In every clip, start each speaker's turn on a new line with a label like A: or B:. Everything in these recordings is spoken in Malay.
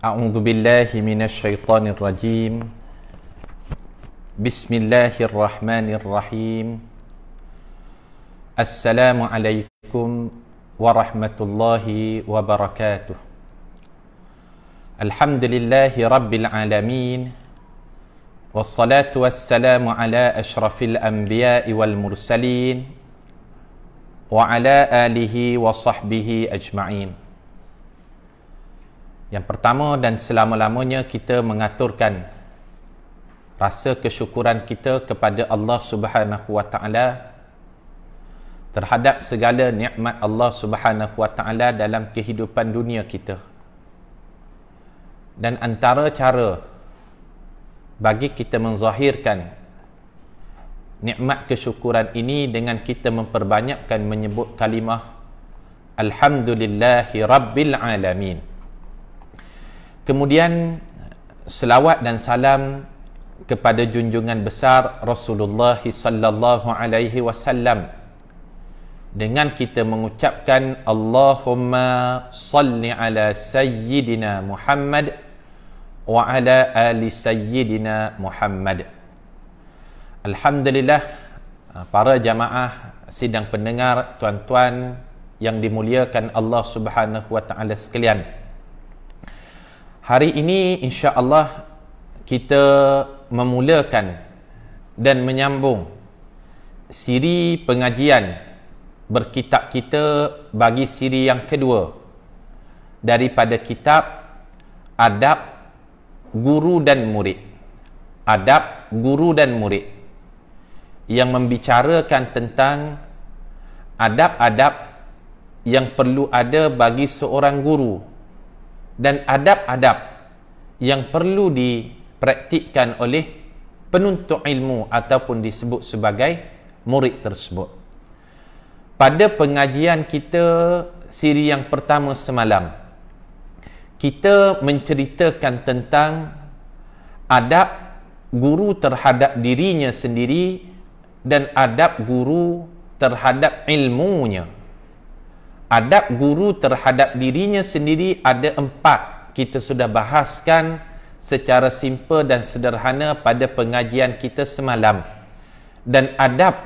A: أعوذ بالله من الشيطان الرجيم بسم الله الرحمن الرحيم السلام عليكم ورحمة الله وبركاته الحمد لله رب العالمين والصلاة والسلام على أشرف الأنبياء والمرسلين وعلى آله وصحبه أجمعين Yang pertama dan selama-lamanya kita mengaturkan rasa kesyukuran kita kepada Allah Subhanahu Wa Taala terhadap segala nikmat Allah Subhanahu Wa Taala dalam kehidupan dunia kita. Dan antara cara bagi kita menzahirkan nikmat kesyukuran ini dengan kita memperbanyakkan menyebut kalimah Alhamdulillahi Alamin. Kemudian selawat dan salam kepada junjungan besar Rasulullah sallallahu alaihi wasallam dengan kita mengucapkan Allahumma salli ala sayyidina Muhammad wa ala ali sayyidina Muhammad. Alhamdulillah para jamaah sidang pendengar tuan-tuan yang dimuliakan Allah Subhanahu wa taala sekalian. Hari ini insya-Allah kita memulakan dan menyambung siri pengajian berkitab kita bagi siri yang kedua daripada kitab Adab Guru dan Murid. Adab Guru dan Murid yang membicarakan tentang adab-adab yang perlu ada bagi seorang guru dan adab-adab yang perlu dipraktikkan oleh penuntut ilmu ataupun disebut sebagai murid tersebut. Pada pengajian kita siri yang pertama semalam, kita menceritakan tentang adab guru terhadap dirinya sendiri dan adab guru terhadap ilmunya Adab guru terhadap dirinya sendiri ada empat. Kita sudah bahaskan secara simple dan sederhana pada pengajian kita semalam. Dan adab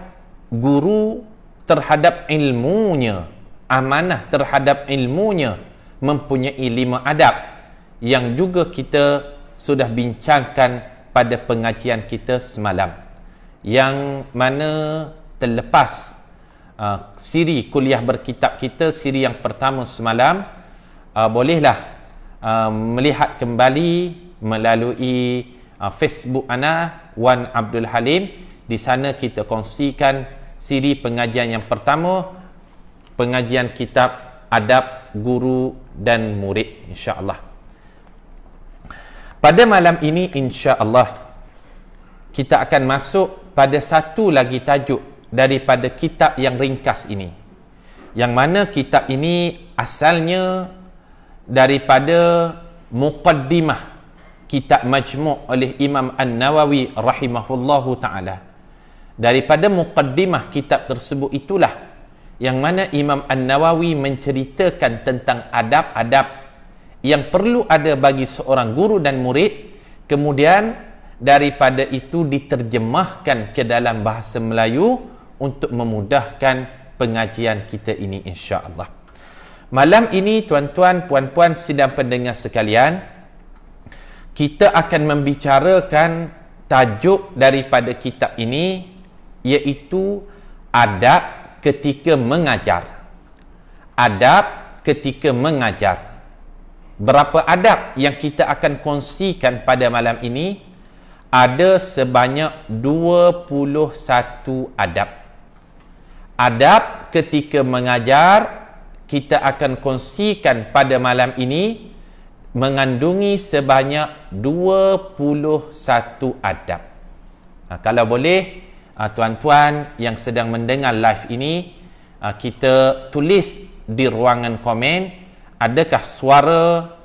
A: guru terhadap ilmunya, amanah terhadap ilmunya mempunyai lima adab yang juga kita sudah bincangkan pada pengajian kita semalam. Yang mana terlepas uh, siri kuliah berkitab kita siri yang pertama semalam uh, bolehlah uh, melihat kembali melalui uh, Facebook ana Wan Abdul Halim di sana kita kongsikan siri pengajian yang pertama pengajian kitab adab guru dan murid insya Allah pada malam ini insya Allah kita akan masuk pada satu lagi tajuk daripada kitab yang ringkas ini yang mana kitab ini asalnya daripada muqaddimah kitab majmu' oleh Imam An-Nawawi rahimahullahu taala daripada muqaddimah kitab tersebut itulah yang mana Imam An-Nawawi menceritakan tentang adab-adab yang perlu ada bagi seorang guru dan murid kemudian daripada itu diterjemahkan ke dalam bahasa Melayu untuk memudahkan pengajian kita ini insya-Allah. Malam ini tuan-tuan, puan-puan sidang pendengar sekalian, kita akan membicarakan tajuk daripada kitab ini iaitu adab ketika mengajar. Adab ketika mengajar. Berapa adab yang kita akan kongsikan pada malam ini? Ada sebanyak 21 adab adab ketika mengajar kita akan kongsikan pada malam ini mengandungi sebanyak 21 adab. Ha, kalau boleh ha, tuan-tuan yang sedang mendengar live ini ha, kita tulis di ruangan komen adakah suara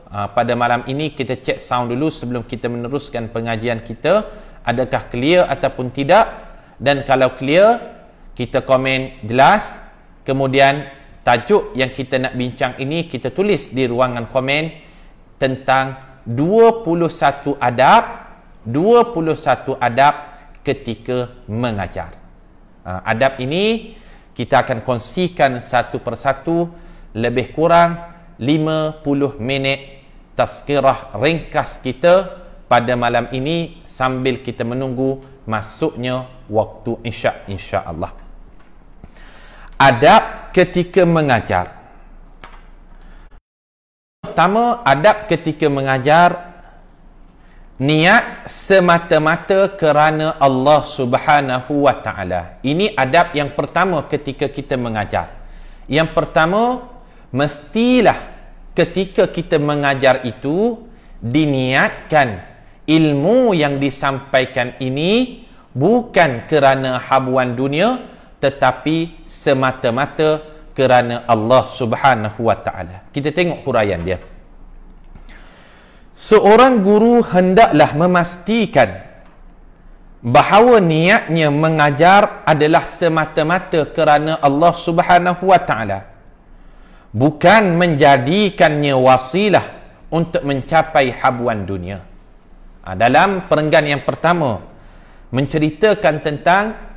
A: ha, pada malam ini kita cek sound dulu sebelum kita meneruskan pengajian kita adakah clear ataupun tidak dan kalau clear kita komen jelas kemudian tajuk yang kita nak bincang ini kita tulis di ruangan komen tentang 21 adab 21 adab ketika mengajar ha, adab ini kita akan kongsikan satu persatu lebih kurang 50 minit tazkirah ringkas kita pada malam ini sambil kita menunggu masuknya waktu insya insya Allah adab ketika mengajar pertama adab ketika mengajar niat semata-mata kerana Allah Subhanahu wa taala ini adab yang pertama ketika kita mengajar yang pertama mestilah ketika kita mengajar itu diniatkan ilmu yang disampaikan ini bukan kerana habuan dunia tetapi semata-mata kerana Allah Subhanahu Wa Taala. Kita tengok huraian dia. Seorang guru hendaklah memastikan bahawa niatnya mengajar adalah semata-mata kerana Allah Subhanahu Wa Taala. Bukan menjadikannya wasilah untuk mencapai habuan dunia. Ah, dalam perenggan yang pertama, menceritakan tentang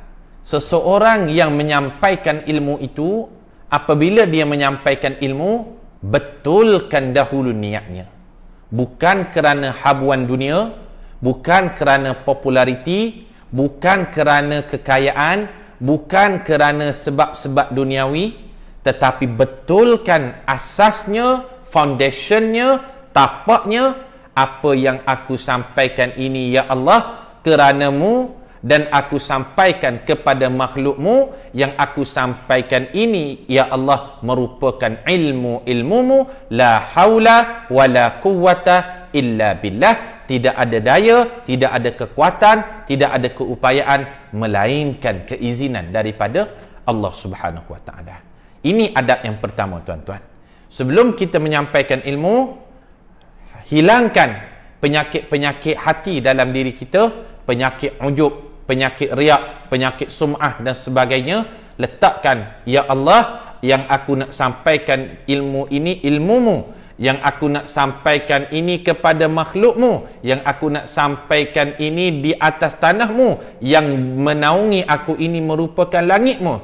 A: seseorang yang menyampaikan ilmu itu apabila dia menyampaikan ilmu betulkan dahulu niatnya bukan kerana habuan dunia bukan kerana populariti bukan kerana kekayaan bukan kerana sebab-sebab duniawi tetapi betulkan asasnya foundationnya tapaknya apa yang aku sampaikan ini ya Allah keranamu dan aku sampaikan kepada makhlukmu yang aku sampaikan ini ya Allah merupakan ilmu ilmumu la haula wala quwata illa billah tidak ada daya tidak ada kekuatan tidak ada keupayaan melainkan keizinan daripada Allah Subhanahu wa taala ini adab yang pertama tuan-tuan sebelum kita menyampaikan ilmu hilangkan penyakit-penyakit hati dalam diri kita penyakit ujub penyakit riak, penyakit sum'ah dan sebagainya letakkan ya Allah yang aku nak sampaikan ilmu ini ilmumu yang aku nak sampaikan ini kepada makhlukmu yang aku nak sampaikan ini di atas tanahmu yang menaungi aku ini merupakan langitmu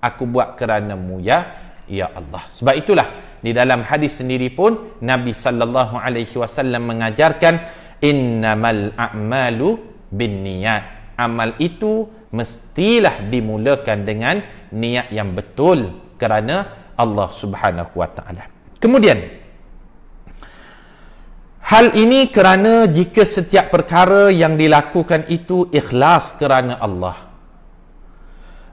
A: aku buat keranamu ya ya Allah sebab itulah di dalam hadis sendiri pun Nabi sallallahu alaihi wasallam mengajarkan innamal a'malu binniyat amal itu mestilah dimulakan dengan niat yang betul kerana Allah Subhanahu Wa Taala. Kemudian hal ini kerana jika setiap perkara yang dilakukan itu ikhlas kerana Allah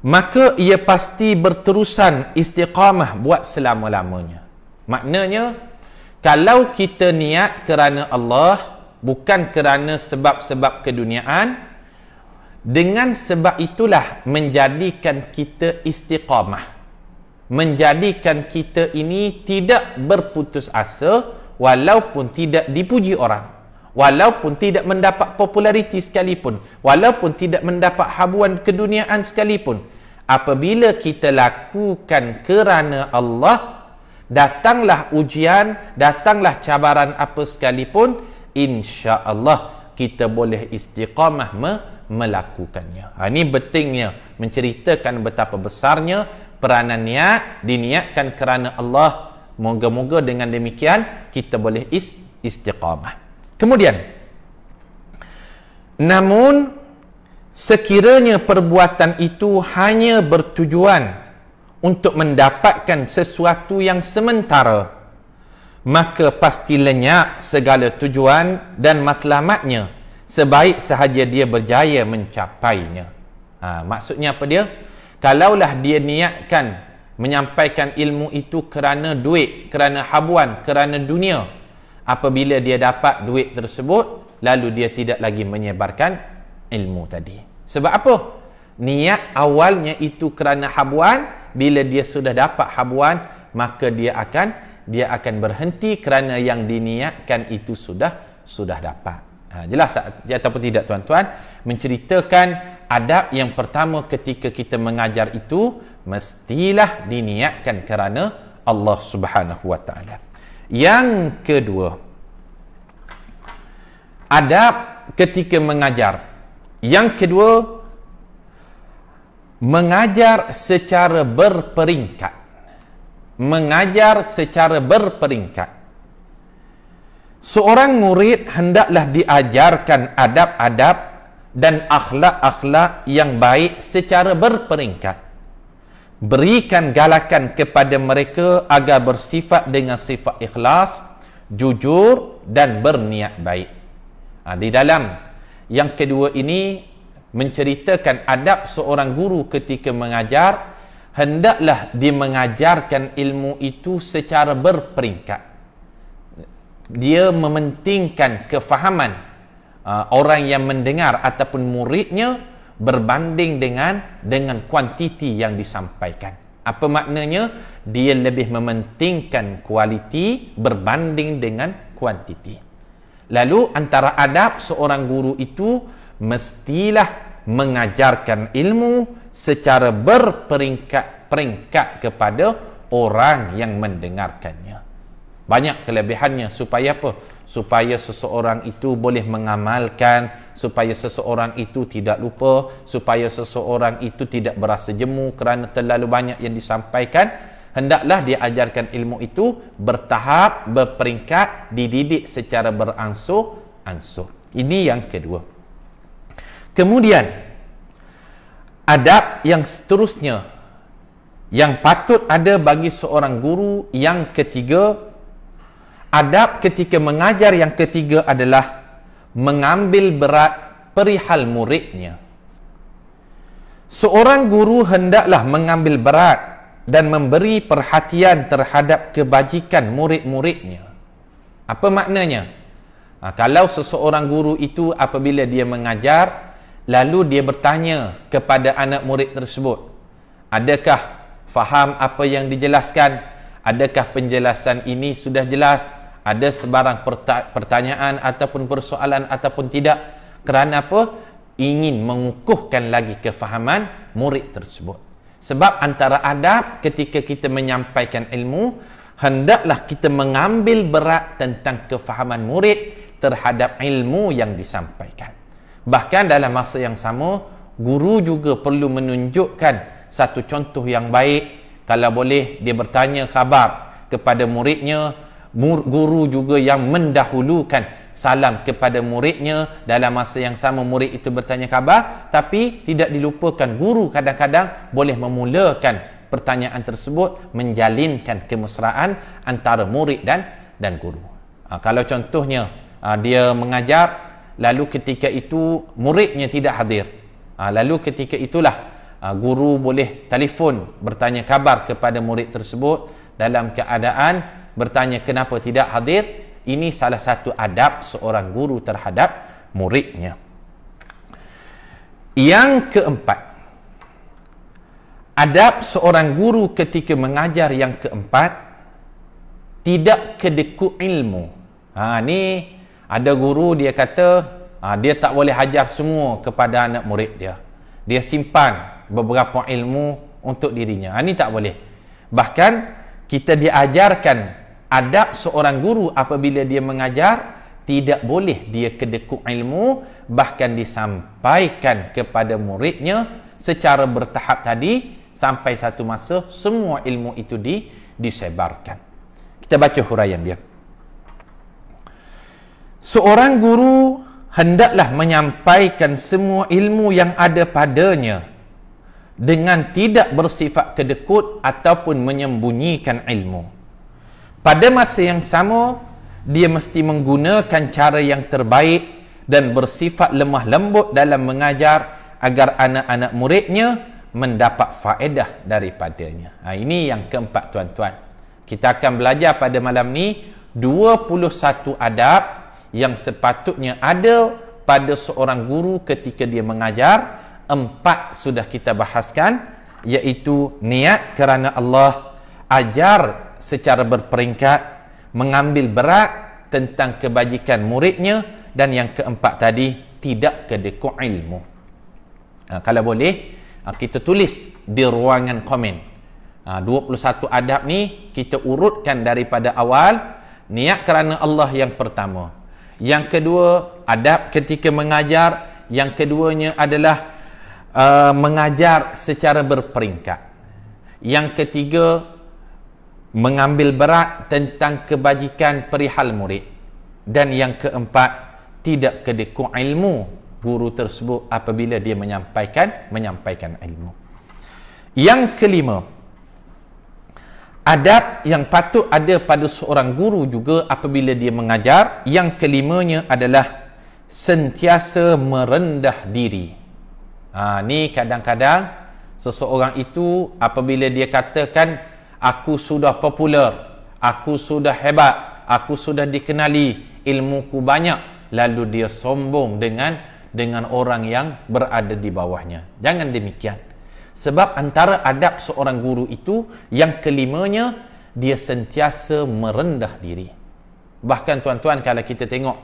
A: maka ia pasti berterusan istiqamah buat selama-lamanya. Maknanya kalau kita niat kerana Allah bukan kerana sebab-sebab keduniaan dengan sebab itulah menjadikan kita istiqamah. Menjadikan kita ini tidak berputus asa walaupun tidak dipuji orang. Walaupun tidak mendapat populariti sekalipun. Walaupun tidak mendapat habuan keduniaan sekalipun. Apabila kita lakukan kerana Allah, datanglah ujian, datanglah cabaran apa sekalipun, insya Allah kita boleh istiqamah me- melakukannya. Ha, ini pentingnya menceritakan betapa besarnya peranan niat diniatkan kerana Allah. Moga-moga dengan demikian kita boleh is istiqamah. Kemudian, namun sekiranya perbuatan itu hanya bertujuan untuk mendapatkan sesuatu yang sementara, maka pasti lenyap segala tujuan dan matlamatnya sebaik sahaja dia berjaya mencapainya ha, maksudnya apa dia kalaulah dia niatkan menyampaikan ilmu itu kerana duit kerana habuan kerana dunia apabila dia dapat duit tersebut lalu dia tidak lagi menyebarkan ilmu tadi sebab apa niat awalnya itu kerana habuan bila dia sudah dapat habuan maka dia akan dia akan berhenti kerana yang diniatkan itu sudah sudah dapat Ha, jelas atau tidak tuan-tuan menceritakan adab yang pertama ketika kita mengajar itu mestilah diniatkan kerana Allah Subhanahu Wa Taala. Yang kedua adab ketika mengajar. Yang kedua mengajar secara berperingkat. Mengajar secara berperingkat. Seorang murid hendaklah diajarkan adab-adab dan akhlak-akhlak yang baik secara berperingkat. Berikan galakan kepada mereka agar bersifat dengan sifat ikhlas, jujur dan berniat baik. Ha, di dalam yang kedua ini menceritakan adab seorang guru ketika mengajar hendaklah dimengajarkan ilmu itu secara berperingkat dia mementingkan kefahaman uh, orang yang mendengar ataupun muridnya berbanding dengan dengan kuantiti yang disampaikan. Apa maknanya? Dia lebih mementingkan kualiti berbanding dengan kuantiti. Lalu antara adab seorang guru itu mestilah mengajarkan ilmu secara berperingkat-peringkat kepada orang yang mendengarkannya banyak kelebihannya supaya apa supaya seseorang itu boleh mengamalkan supaya seseorang itu tidak lupa supaya seseorang itu tidak berasa jemu kerana terlalu banyak yang disampaikan hendaklah dia ajarkan ilmu itu bertahap berperingkat dididik secara beransur ansur ini yang kedua kemudian adab yang seterusnya yang patut ada bagi seorang guru yang ketiga Adab ketika mengajar yang ketiga adalah mengambil berat perihal muridnya. Seorang guru hendaklah mengambil berat dan memberi perhatian terhadap kebajikan murid-muridnya. Apa maknanya? Ha, kalau seseorang guru itu apabila dia mengajar, lalu dia bertanya kepada anak murid tersebut, adakah faham apa yang dijelaskan? Adakah penjelasan ini sudah jelas? Jelas? ada sebarang pertanyaan ataupun persoalan ataupun tidak kerana apa ingin mengukuhkan lagi kefahaman murid tersebut sebab antara adab ketika kita menyampaikan ilmu hendaklah kita mengambil berat tentang kefahaman murid terhadap ilmu yang disampaikan bahkan dalam masa yang sama guru juga perlu menunjukkan satu contoh yang baik kalau boleh dia bertanya khabar kepada muridnya guru juga yang mendahulukan salam kepada muridnya dalam masa yang sama murid itu bertanya khabar tapi tidak dilupakan guru kadang-kadang boleh memulakan pertanyaan tersebut menjalinkan kemesraan antara murid dan dan guru ha, kalau contohnya ha, dia mengajar lalu ketika itu muridnya tidak hadir ha, lalu ketika itulah ha, guru boleh telefon bertanya khabar kepada murid tersebut dalam keadaan bertanya kenapa tidak hadir ini salah satu adab seorang guru terhadap muridnya yang keempat adab seorang guru ketika mengajar yang keempat tidak kedeku ilmu ha, ni ada guru dia kata ha, dia tak boleh hajar semua kepada anak murid dia dia simpan beberapa ilmu untuk dirinya ha, ni tak boleh bahkan kita diajarkan adab seorang guru apabila dia mengajar tidak boleh dia kedekuk ilmu bahkan disampaikan kepada muridnya secara bertahap tadi sampai satu masa semua ilmu itu di disebarkan kita baca huraian dia seorang guru hendaklah menyampaikan semua ilmu yang ada padanya dengan tidak bersifat kedekut ataupun menyembunyikan ilmu pada masa yang sama dia mesti menggunakan cara yang terbaik dan bersifat lemah lembut dalam mengajar agar anak-anak muridnya mendapat faedah daripadanya ha, ini yang keempat tuan-tuan kita akan belajar pada malam ni 21 adab yang sepatutnya ada pada seorang guru ketika dia mengajar empat sudah kita bahaskan iaitu niat kerana Allah ajar secara berperingkat mengambil berat tentang kebajikan muridnya dan yang keempat tadi tidak kedeku ilmu ha, kalau boleh ha, kita tulis di ruangan komen ha, 21 adab ni kita urutkan daripada awal niat kerana Allah yang pertama yang kedua adab ketika mengajar yang keduanya adalah uh, mengajar secara berperingkat yang ketiga mengambil berat tentang kebajikan perihal murid dan yang keempat tidak kedekut ilmu guru tersebut apabila dia menyampaikan menyampaikan ilmu yang kelima adab yang patut ada pada seorang guru juga apabila dia mengajar yang kelimanya adalah sentiasa merendah diri ha, ni kadang-kadang seseorang itu apabila dia katakan aku sudah popular, aku sudah hebat, aku sudah dikenali, ilmuku banyak. Lalu dia sombong dengan dengan orang yang berada di bawahnya. Jangan demikian. Sebab antara adab seorang guru itu, yang kelimanya, dia sentiasa merendah diri. Bahkan tuan-tuan, kalau kita tengok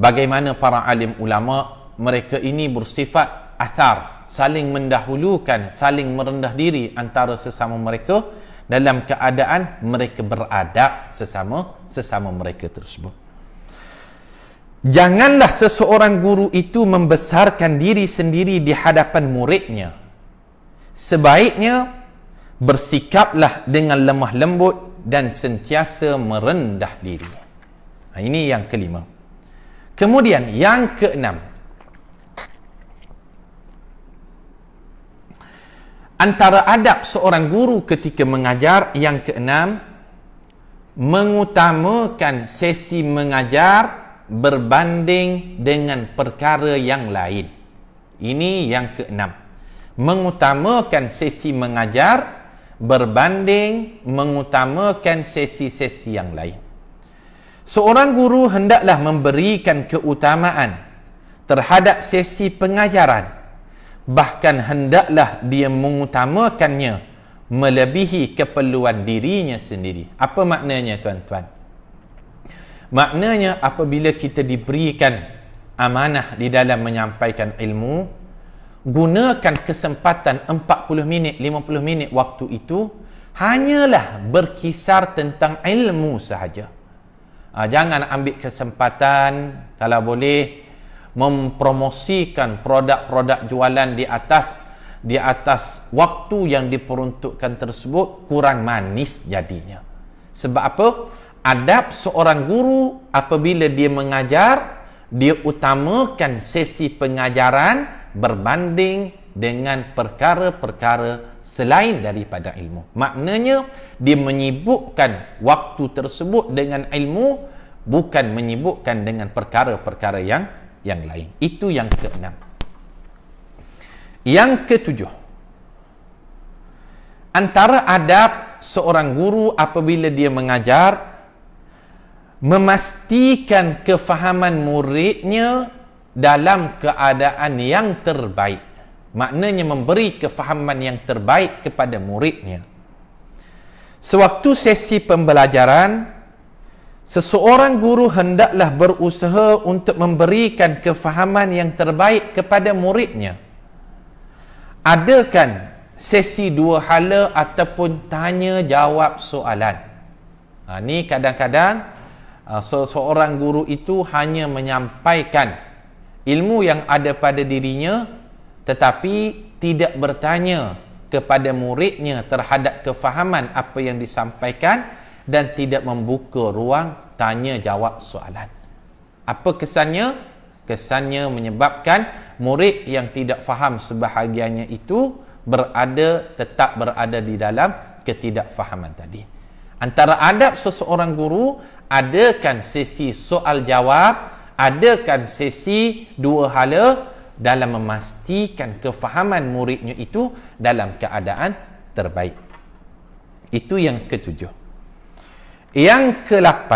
A: bagaimana para alim ulama, mereka ini bersifat athar, saling mendahulukan, saling merendah diri antara sesama mereka dalam keadaan mereka beradab sesama sesama mereka tersebut. Janganlah seseorang guru itu membesarkan diri sendiri di hadapan muridnya. Sebaiknya bersikaplah dengan lemah lembut dan sentiasa merendah diri. Ha, ini yang kelima. Kemudian yang keenam, antara adab seorang guru ketika mengajar yang keenam mengutamakan sesi mengajar berbanding dengan perkara yang lain ini yang keenam mengutamakan sesi mengajar berbanding mengutamakan sesi-sesi yang lain seorang guru hendaklah memberikan keutamaan terhadap sesi pengajaran bahkan hendaklah dia mengutamakannya melebihi keperluan dirinya sendiri apa maknanya tuan-tuan maknanya apabila kita diberikan amanah di dalam menyampaikan ilmu gunakan kesempatan 40 minit 50 minit waktu itu hanyalah berkisar tentang ilmu sahaja ha, jangan ambil kesempatan kalau boleh mempromosikan produk-produk jualan di atas di atas waktu yang diperuntukkan tersebut kurang manis jadinya. Sebab apa? Adab seorang guru apabila dia mengajar, dia utamakan sesi pengajaran berbanding dengan perkara-perkara selain daripada ilmu. Maknanya dia menyibukkan waktu tersebut dengan ilmu bukan menyibukkan dengan perkara-perkara yang yang lain. Itu yang keenam. Yang ketujuh. Antara adab seorang guru apabila dia mengajar memastikan kefahaman muridnya dalam keadaan yang terbaik. Maknanya memberi kefahaman yang terbaik kepada muridnya. Sewaktu sesi pembelajaran Seseorang guru hendaklah berusaha untuk memberikan kefahaman yang terbaik kepada muridnya. Adakan sesi dua hala ataupun tanya jawab soalan. Ha, ini kadang-kadang ha, seorang guru itu hanya menyampaikan ilmu yang ada pada dirinya tetapi tidak bertanya kepada muridnya terhadap kefahaman apa yang disampaikan dan tidak membuka ruang tanya jawab soalan. Apa kesannya? Kesannya menyebabkan murid yang tidak faham sebahagiannya itu berada tetap berada di dalam ketidakfahaman tadi. Antara adab seseorang guru, adakan sesi soal jawab, adakan sesi dua hala dalam memastikan kefahaman muridnya itu dalam keadaan terbaik. Itu yang ketujuh. Yang ke-8.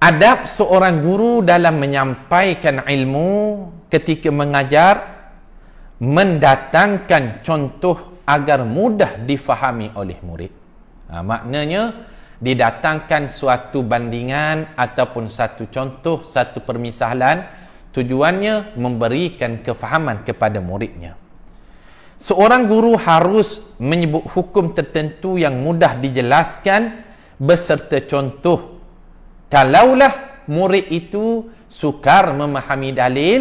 A: Adab seorang guru dalam menyampaikan ilmu ketika mengajar mendatangkan contoh agar mudah difahami oleh murid. Ha, maknanya didatangkan suatu bandingan ataupun satu contoh, satu permisalan tujuannya memberikan kefahaman kepada muridnya. Seorang guru harus menyebut hukum tertentu yang mudah dijelaskan beserta contoh. Kalaulah murid itu sukar memahami dalil,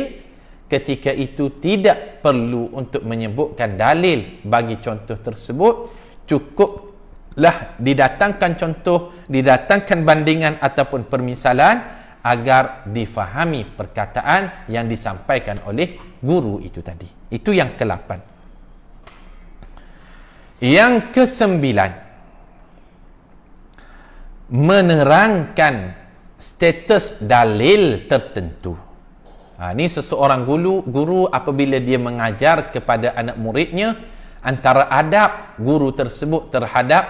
A: ketika itu tidak perlu untuk menyebutkan dalil bagi contoh tersebut. Cukuplah didatangkan contoh, didatangkan bandingan ataupun permisalan agar difahami perkataan yang disampaikan oleh guru itu tadi. Itu yang kelapan. Yang kesembilan menerangkan status dalil tertentu. Ha, ini seseorang guru, guru apabila dia mengajar kepada anak muridnya antara adab guru tersebut terhadap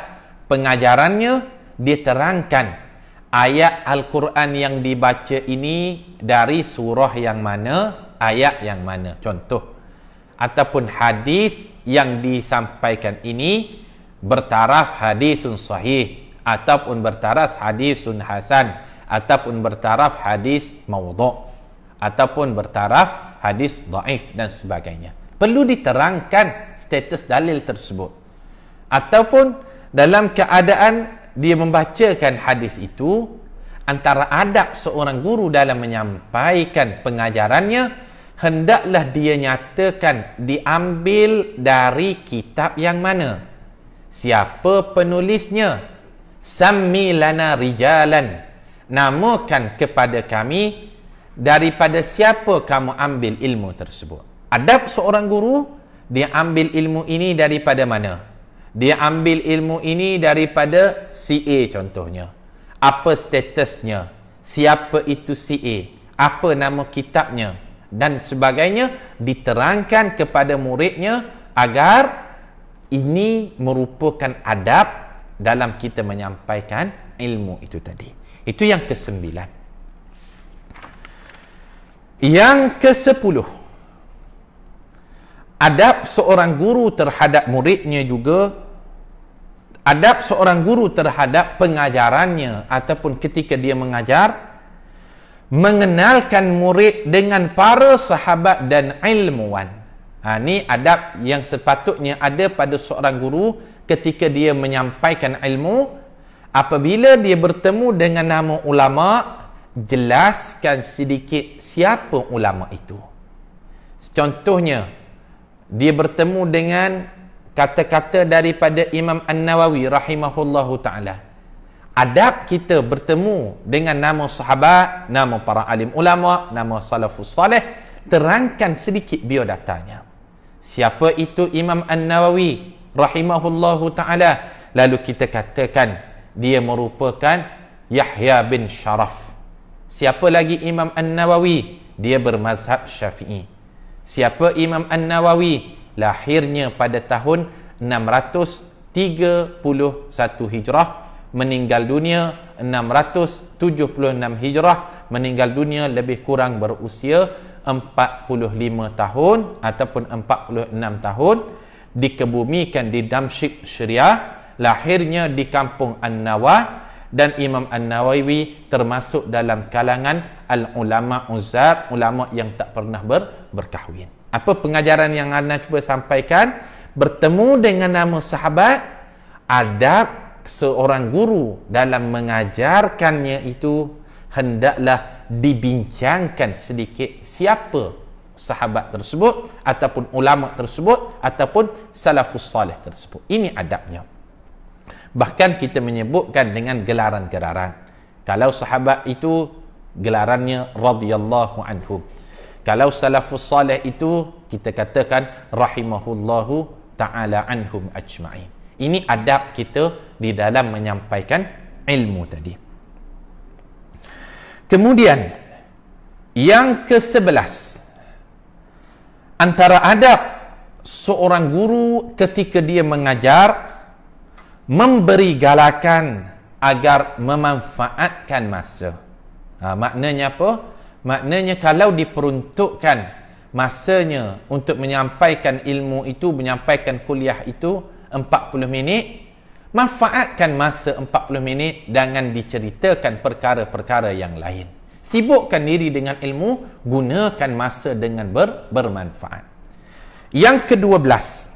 A: pengajarannya dia terangkan ayat Al-Quran yang dibaca ini dari surah yang mana, ayat yang mana. Contoh, ataupun hadis yang disampaikan ini bertaraf hadis sahih ataupun bertaraf hadisun hasan ataupun bertaraf hadis maudhu' ataupun bertaraf hadis dhaif dan sebagainya. Perlu diterangkan status dalil tersebut. Ataupun dalam keadaan dia membacakan hadis itu antara adab seorang guru dalam menyampaikan pengajarannya hendaklah dia nyatakan diambil dari kitab yang mana siapa penulisnya sammi lana rijalan namakan kepada kami daripada siapa kamu ambil ilmu tersebut adab seorang guru dia ambil ilmu ini daripada mana dia ambil ilmu ini daripada CA contohnya apa statusnya siapa itu CA apa nama kitabnya dan sebagainya diterangkan kepada muridnya agar ini merupakan adab dalam kita menyampaikan ilmu itu tadi. Itu yang kesembilan. Yang kesepuluh. Adab seorang guru terhadap muridnya juga adab seorang guru terhadap pengajarannya ataupun ketika dia mengajar mengenalkan murid dengan para sahabat dan ilmuwan. Ha, ini adab yang sepatutnya ada pada seorang guru ketika dia menyampaikan ilmu. Apabila dia bertemu dengan nama ulama, jelaskan sedikit siapa ulama itu. Contohnya, dia bertemu dengan kata-kata daripada Imam An-Nawawi rahimahullahu ta'ala adab kita bertemu dengan nama sahabat, nama para alim ulama, nama salafus salih, terangkan sedikit biodatanya. Siapa itu Imam An-Nawawi rahimahullahu taala? Lalu kita katakan dia merupakan Yahya bin Sharaf. Siapa lagi Imam An-Nawawi? Dia bermazhab Syafi'i. Siapa Imam An-Nawawi? Lahirnya pada tahun 631 Hijrah meninggal dunia 676 hijrah meninggal dunia lebih kurang berusia 45 tahun ataupun 46 tahun dikebumikan di Damsyik Syria lahirnya di kampung An-Nawah dan Imam An-Nawawi termasuk dalam kalangan al-ulama uzar ulama yang tak pernah ber berkahwin apa pengajaran yang anda cuba sampaikan bertemu dengan nama sahabat adab seorang guru dalam mengajarkannya itu hendaklah dibincangkan sedikit siapa sahabat tersebut ataupun ulama tersebut ataupun salafus salih tersebut ini adabnya bahkan kita menyebutkan dengan gelaran-gelaran kalau sahabat itu gelarannya radhiyallahu anhum kalau salafus salih itu kita katakan rahimahullahu taala anhum ajmain ini adab kita di dalam menyampaikan ilmu tadi. Kemudian yang ke-11 antara adab seorang guru ketika dia mengajar memberi galakan agar memanfaatkan masa. Ha, maknanya apa? Maknanya kalau diperuntukkan masanya untuk menyampaikan ilmu itu, menyampaikan kuliah itu, 40 minit manfaatkan masa 40 minit dengan diceritakan perkara-perkara yang lain sibukkan diri dengan ilmu gunakan masa dengan ber- bermanfaat yang kedua belas,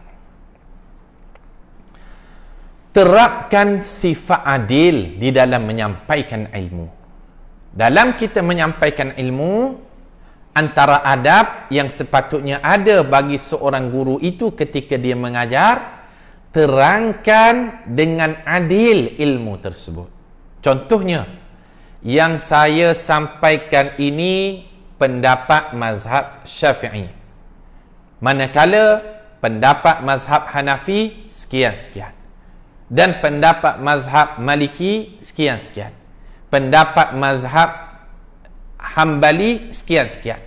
A: terapkan sifat adil di dalam menyampaikan ilmu dalam kita menyampaikan ilmu antara adab yang sepatutnya ada bagi seorang guru itu ketika dia mengajar terangkan dengan adil ilmu tersebut. Contohnya, yang saya sampaikan ini pendapat mazhab syafi'i. Manakala pendapat mazhab Hanafi sekian-sekian. Dan pendapat mazhab Maliki sekian-sekian. Pendapat mazhab Hambali sekian-sekian.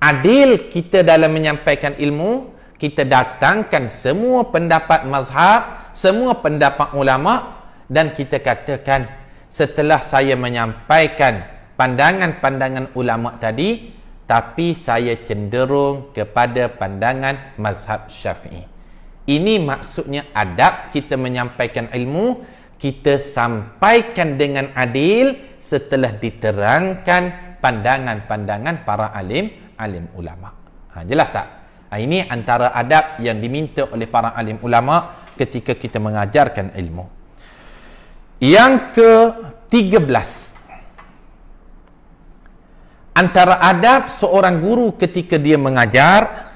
A: Adil kita dalam menyampaikan ilmu kita datangkan semua pendapat mazhab, semua pendapat ulama dan kita katakan setelah saya menyampaikan pandangan-pandangan ulama tadi tapi saya cenderung kepada pandangan mazhab Syafi'i. Ini maksudnya adab kita menyampaikan ilmu, kita sampaikan dengan adil setelah diterangkan pandangan-pandangan para alim alim ulama. Ha, jelas tak? Ah, ini antara adab yang diminta oleh para alim ulama ketika kita mengajarkan ilmu. Yang ke-13 antara adab seorang guru ketika dia mengajar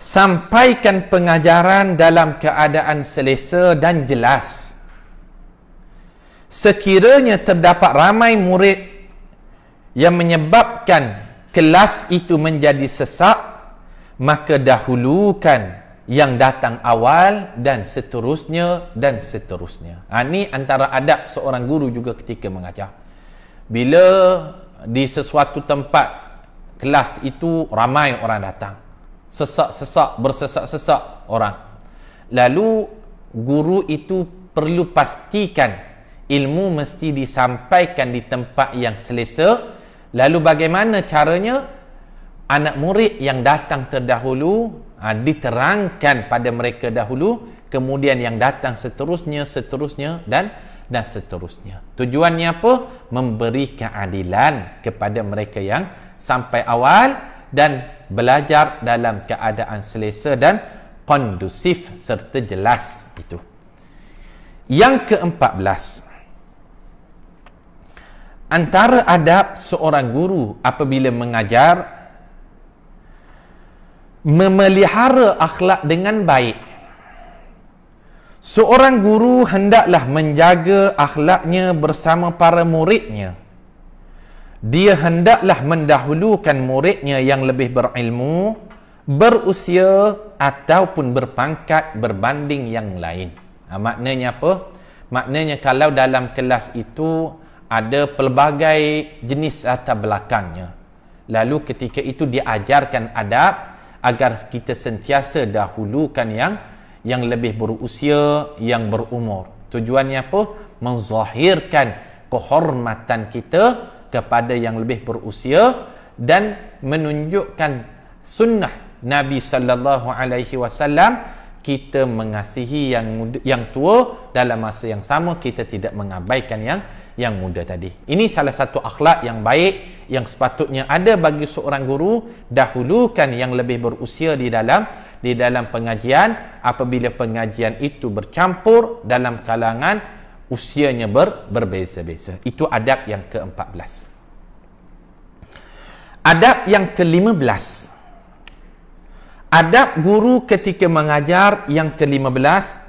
A: sampaikan pengajaran dalam keadaan selesa dan jelas. Sekiranya terdapat ramai murid yang menyebabkan kelas itu menjadi sesak maka dahulukan yang datang awal dan seterusnya dan seterusnya. Ha, ini antara adab seorang guru juga ketika mengajar. Bila di sesuatu tempat kelas itu ramai orang datang. Sesak-sesak, bersesak-sesak orang. Lalu guru itu perlu pastikan ilmu mesti disampaikan di tempat yang selesa. Lalu bagaimana caranya? anak murid yang datang terdahulu ha, diterangkan pada mereka dahulu kemudian yang datang seterusnya seterusnya dan dan seterusnya tujuannya apa memberi keadilan kepada mereka yang sampai awal dan belajar dalam keadaan selesa dan kondusif serta jelas itu yang ke-14 antara adab seorang guru apabila mengajar memelihara akhlak dengan baik. Seorang guru hendaklah menjaga akhlaknya bersama para muridnya. Dia hendaklah mendahulukan muridnya yang lebih berilmu, berusia ataupun berpangkat berbanding yang lain. Ha, maknanya apa? Maknanya kalau dalam kelas itu ada pelbagai jenis latar belakangnya. Lalu ketika itu diajarkan adab, agar kita sentiasa dahulukan yang yang lebih berusia, yang berumur. Tujuannya apa? Menzahirkan kehormatan kita kepada yang lebih berusia dan menunjukkan sunnah Nabi sallallahu alaihi wasallam kita mengasihi yang muda, yang tua dalam masa yang sama kita tidak mengabaikan yang yang muda tadi. Ini salah satu akhlak yang baik yang sepatutnya ada bagi seorang guru dahulukan yang lebih berusia di dalam di dalam pengajian apabila pengajian itu bercampur dalam kalangan usianya ber, berbeza-beza. Itu adab yang ke-14. Adab yang ke-15. Adab guru ketika mengajar yang ke-15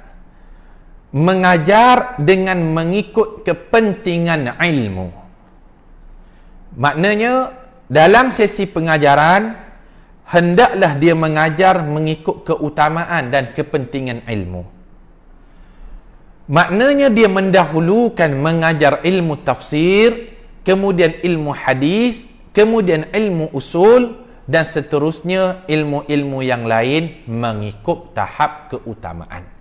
A: mengajar dengan mengikut kepentingan ilmu maknanya dalam sesi pengajaran hendaklah dia mengajar mengikut keutamaan dan kepentingan ilmu maknanya dia mendahulukan mengajar ilmu tafsir kemudian ilmu hadis kemudian ilmu usul dan seterusnya ilmu-ilmu yang lain mengikut tahap keutamaan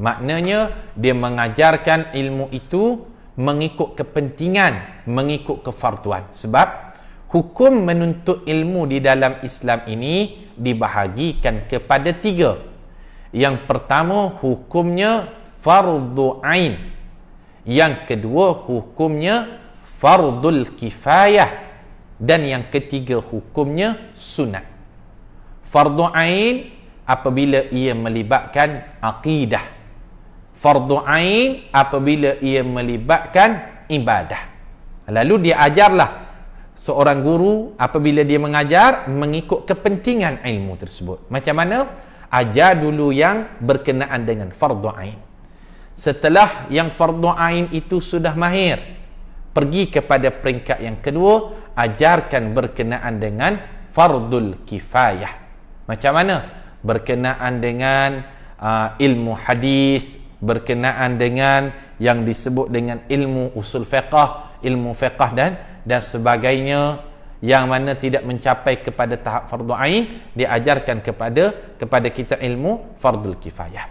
A: Maknanya dia mengajarkan ilmu itu mengikut kepentingan, mengikut kefarduan. Sebab hukum menuntut ilmu di dalam Islam ini dibahagikan kepada tiga. Yang pertama hukumnya fardhu ain. Yang kedua hukumnya fardul kifayah dan yang ketiga hukumnya sunat. Fardhu ain apabila ia melibatkan akidah, fardu ain apabila ia melibatkan ibadah. Lalu dia ajarlah seorang guru apabila dia mengajar mengikut kepentingan ilmu tersebut. Macam mana? Ajar dulu yang berkenaan dengan fardu ain. Setelah yang fardu ain itu sudah mahir, pergi kepada peringkat yang kedua, ajarkan berkenaan dengan fardul kifayah. Macam mana? Berkenaan dengan uh, ilmu hadis, berkenaan dengan yang disebut dengan ilmu usul fiqah, ilmu fiqah dan dan sebagainya yang mana tidak mencapai kepada tahap fardu ain diajarkan kepada kepada kita ilmu fardu kifayah.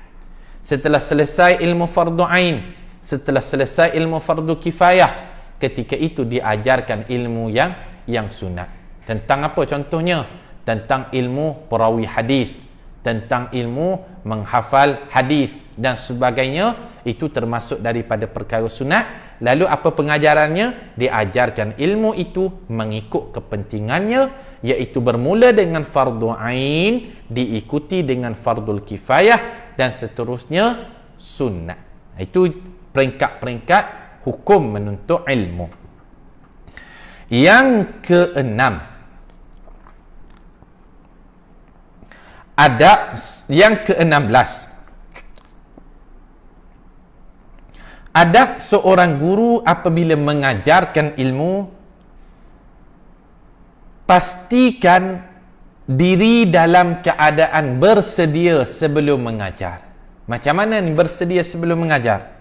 A: Setelah selesai ilmu fardu ain, setelah selesai ilmu fardu kifayah, ketika itu diajarkan ilmu yang yang sunat. Tentang apa contohnya? Tentang ilmu perawi hadis, tentang ilmu menghafal hadis dan sebagainya itu termasuk daripada perkara sunat lalu apa pengajarannya diajarkan ilmu itu mengikut kepentingannya iaitu bermula dengan fardu ain diikuti dengan fardul kifayah dan seterusnya sunat itu peringkat-peringkat hukum menuntut ilmu yang keenam Ada yang ke-16 Ada seorang guru apabila mengajarkan ilmu pastikan diri dalam keadaan bersedia sebelum mengajar macam mana ni bersedia sebelum mengajar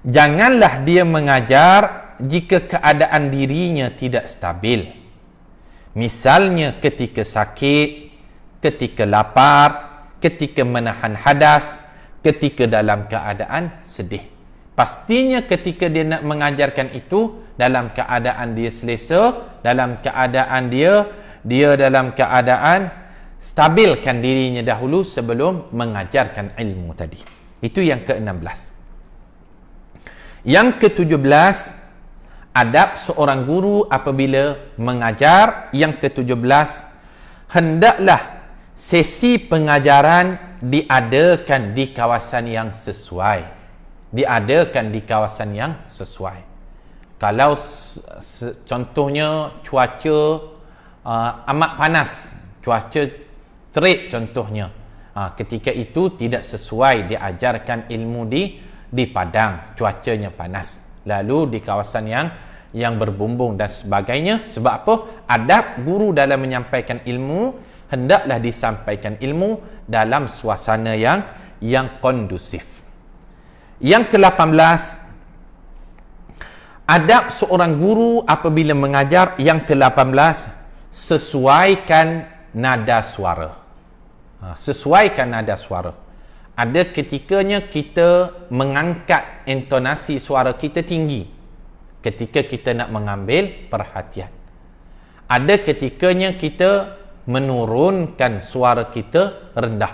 A: janganlah dia mengajar jika keadaan dirinya tidak stabil misalnya ketika sakit ketika lapar, ketika menahan hadas, ketika dalam keadaan sedih. Pastinya ketika dia nak mengajarkan itu dalam keadaan dia selesa, dalam keadaan dia dia dalam keadaan stabilkan dirinya dahulu sebelum mengajarkan ilmu tadi. Itu yang ke-16. Yang ke-17 adab seorang guru apabila mengajar, yang ke-17 hendaklah sesi pengajaran diadakan di kawasan yang sesuai diadakan di kawasan yang sesuai kalau contohnya cuaca uh, amat panas cuaca terik contohnya uh, ketika itu tidak sesuai diajarkan ilmu di di padang cuacanya panas lalu di kawasan yang yang berbumbung dan sebagainya sebab apa adab guru dalam menyampaikan ilmu hendaklah disampaikan ilmu dalam suasana yang yang kondusif. Yang ke-18 adab seorang guru apabila mengajar yang ke-18 sesuaikan nada suara. Ha, sesuaikan nada suara. Ada ketikanya kita mengangkat intonasi suara kita tinggi ketika kita nak mengambil perhatian. Ada ketikanya kita menurunkan suara kita rendah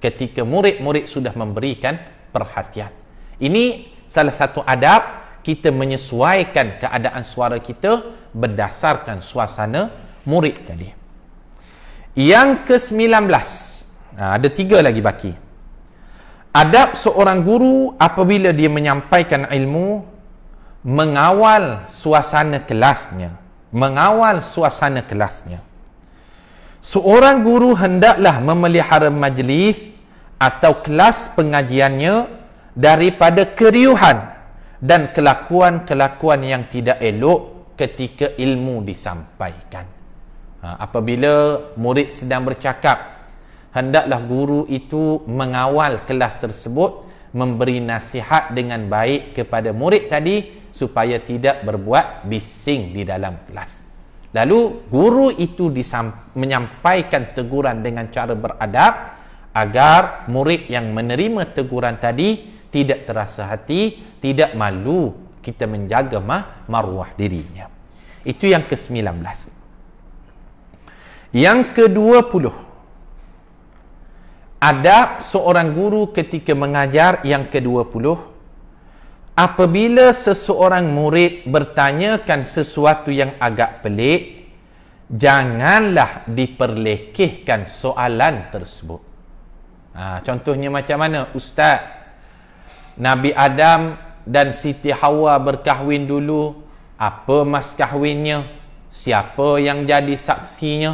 A: ketika murid-murid sudah memberikan perhatian. Ini salah satu adab kita menyesuaikan keadaan suara kita berdasarkan suasana murid tadi. Yang ke-19. Ha, ada tiga lagi baki. Adab seorang guru apabila dia menyampaikan ilmu mengawal suasana kelasnya. Mengawal suasana kelasnya. Seorang guru hendaklah memelihara majlis atau kelas pengajiannya daripada keriuhan dan kelakuan-kelakuan yang tidak elok ketika ilmu disampaikan. Ha, apabila murid sedang bercakap, hendaklah guru itu mengawal kelas tersebut, memberi nasihat dengan baik kepada murid tadi supaya tidak berbuat bising di dalam kelas. Lalu guru itu menyampaikan teguran dengan cara beradab agar murid yang menerima teguran tadi tidak terasa hati, tidak malu kita menjaga mah, maruah dirinya. Itu yang ke-19. Yang ke-20. Adab seorang guru ketika mengajar yang ke-20 Apabila seseorang murid bertanyakan sesuatu yang agak pelik, janganlah diperlekehkan soalan tersebut. Ha, contohnya macam mana? Ustaz, Nabi Adam dan Siti Hawa berkahwin dulu. Apa mas kahwinnya? Siapa yang jadi saksinya?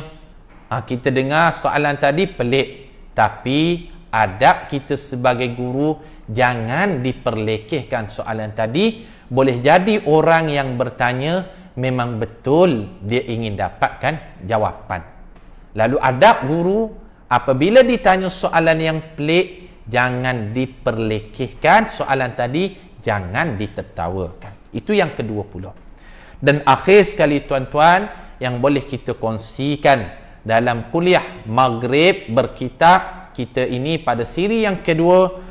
A: Ha, kita dengar soalan tadi pelik. Tapi, adab kita sebagai guru, jangan diperlekehkan soalan tadi boleh jadi orang yang bertanya memang betul dia ingin dapatkan jawapan lalu adab guru apabila ditanya soalan yang pelik jangan diperlekehkan soalan tadi jangan ditertawakan itu yang kedua pula dan akhir sekali tuan-tuan yang boleh kita kongsikan dalam kuliah maghrib berkitab kita ini pada siri yang kedua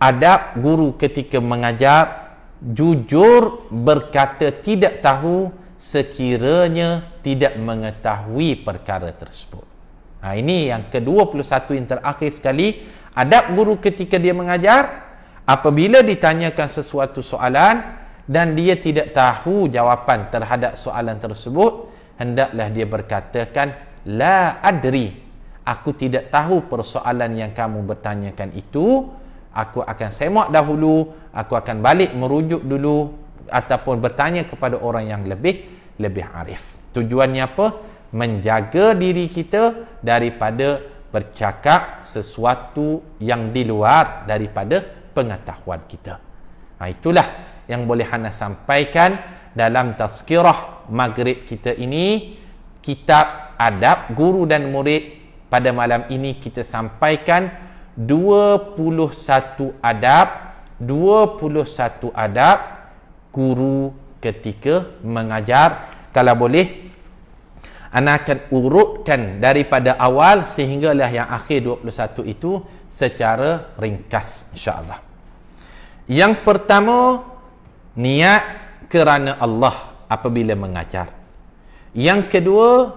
A: adab guru ketika mengajar jujur berkata tidak tahu sekiranya tidak mengetahui perkara tersebut ha, ini yang ke-21 yang terakhir sekali adab guru ketika dia mengajar apabila ditanyakan sesuatu soalan dan dia tidak tahu jawapan terhadap soalan tersebut hendaklah dia berkatakan la adri aku tidak tahu persoalan yang kamu bertanyakan itu aku akan semak dahulu aku akan balik merujuk dulu ataupun bertanya kepada orang yang lebih lebih arif tujuannya apa menjaga diri kita daripada bercakap sesuatu yang di luar daripada pengetahuan kita nah, ha, itulah yang boleh Hana sampaikan dalam tazkirah maghrib kita ini kitab adab guru dan murid pada malam ini kita sampaikan 21 adab 21 adab guru ketika mengajar kalau boleh anda akan urutkan daripada awal sehinggalah yang akhir 21 itu secara ringkas insyaAllah yang pertama niat kerana Allah apabila mengajar yang kedua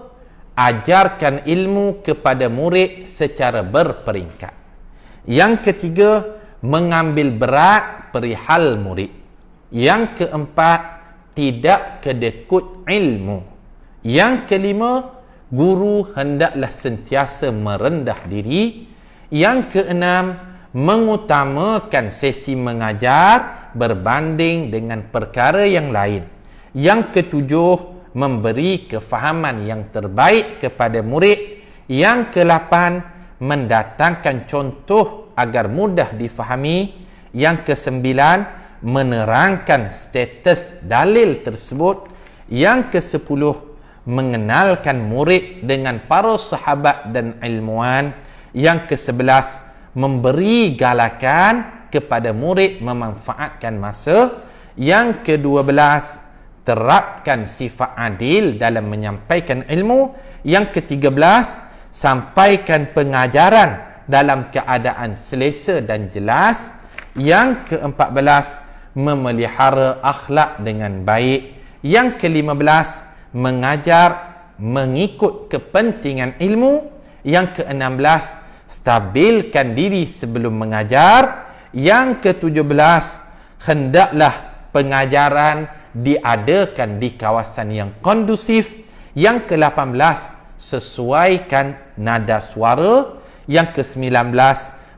A: ajarkan ilmu kepada murid secara berperingkat yang ketiga, mengambil berat perihal murid. Yang keempat, tidak kedekut ilmu. Yang kelima, guru hendaklah sentiasa merendah diri. Yang keenam, mengutamakan sesi mengajar berbanding dengan perkara yang lain. Yang ketujuh, memberi kefahaman yang terbaik kepada murid. Yang kelapan, 8 mendatangkan contoh agar mudah difahami. Yang kesembilan, menerangkan status dalil tersebut. Yang kesepuluh, mengenalkan murid dengan para sahabat dan ilmuwan. Yang kesebelas, memberi galakan kepada murid memanfaatkan masa. Yang kedua belas, terapkan sifat adil dalam menyampaikan ilmu. Yang ketiga belas, sampaikan pengajaran dalam keadaan selesa dan jelas yang ke-14 memelihara akhlak dengan baik yang ke-15 mengajar mengikut kepentingan ilmu yang ke-16 stabilkan diri sebelum mengajar yang ke-17 hendaklah pengajaran diadakan di kawasan yang kondusif yang ke-18 sesuaikan nada suara yang ke-19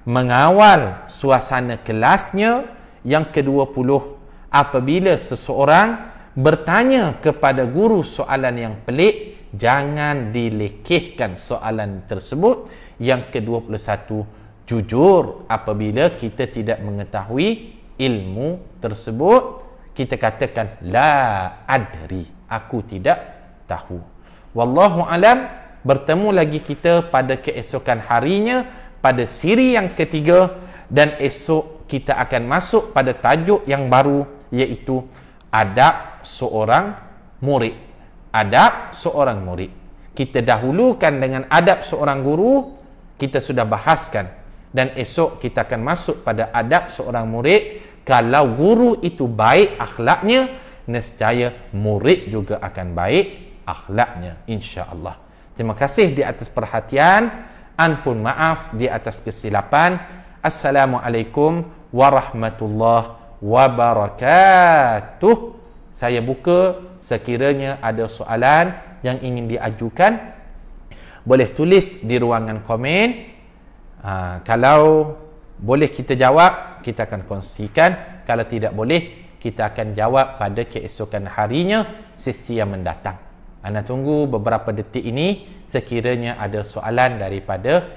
A: mengawal suasana kelasnya yang ke-20 apabila seseorang bertanya kepada guru soalan yang pelik jangan dilekehkan soalan tersebut yang ke-21 jujur apabila kita tidak mengetahui ilmu tersebut kita katakan la adri aku tidak tahu Wallahu alam bertemu lagi kita pada keesokan harinya pada siri yang ketiga dan esok kita akan masuk pada tajuk yang baru iaitu adab seorang murid. Adab seorang murid. Kita dahulukan dengan adab seorang guru, kita sudah bahaskan dan esok kita akan masuk pada adab seorang murid. Kalau guru itu baik akhlaknya, nescaya murid juga akan baik akhlaknya insya-Allah. Terima kasih di atas perhatian, ampun maaf di atas kesilapan. Assalamualaikum warahmatullahi wabarakatuh. Saya buka sekiranya ada soalan yang ingin diajukan boleh tulis di ruangan komen. Uh, kalau boleh kita jawab, kita akan kongsikan. Kalau tidak boleh, kita akan jawab pada keesokan harinya sesi yang mendatang. Anda tunggu beberapa detik ini sekiranya ada soalan daripada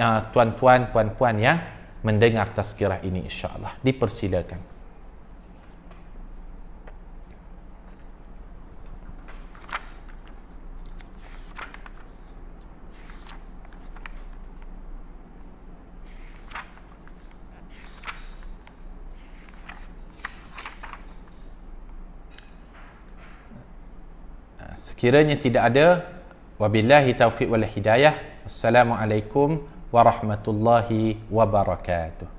A: uh, tuan-tuan, puan-puan yang mendengar tazkirah ini insyaAllah. Dipersilakan. Sekiranya tidak ada, wabillahi taufiq wal hidayah. Assalamualaikum warahmatullahi wabarakatuh.